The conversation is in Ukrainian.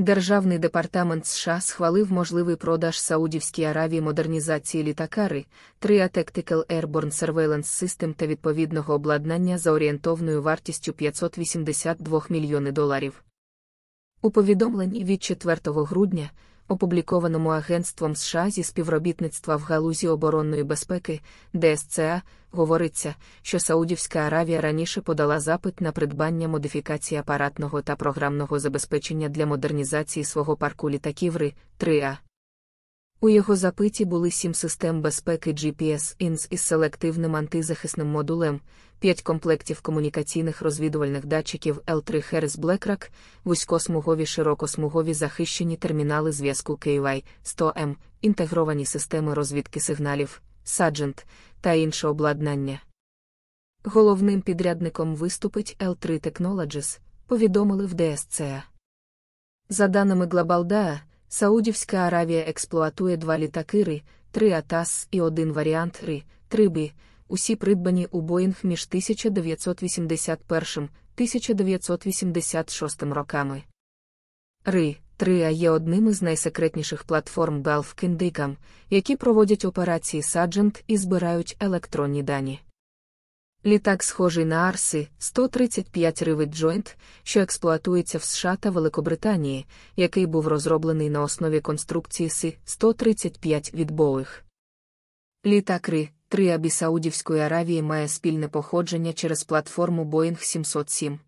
Державний департамент США схвалив можливий продаж Саудівській Аравії модернізації літакари, 3 Tactical Airborne Surveillance System та відповідного обладнання за орієнтовною вартістю 582 мільйони доларів. У повідомленні від 4 грудня опублікованому Агентством США зі співробітництва в галузі оборонної безпеки ДСЦА, говориться, що Саудівська Аравія раніше подала запит на придбання модифікації апаратного та програмного забезпечення для модернізації свого парку літаків ри 3А. У його запиті були сім систем безпеки GPS INS із селективним антизахисним модулем, п'ять комплектів комунікаційних розвідувальних датчиків L3 Harris Blackrack, вузькосмугові широкосмугові захищені термінали зв'язку ky 100 m інтегровані системи розвідки сигналів, Саджент та інше обладнання. Головним підрядником виступить L3 Technologies, повідомили в ДСЦ. За даними GlobalDAA, Саудівська Аравія експлуатує два літаки Ри, три Атас і один варіант Ри, три усі придбані у Боїнг між 1981 1986 роками. Ри. Триа є одним із найсекретніших платформ Балф Кіндикам, які проводять операції Саджент і збирають електронні дані. Літак, схожий на Арси 135 Rivet Joint, що експлуатується в США та Великобританії, який був розроблений на основі конструкції Си 135 від Boeing. Літак Ри, 3 Абі Саудівської Аравії має спільне походження через платформу Боїнг 707.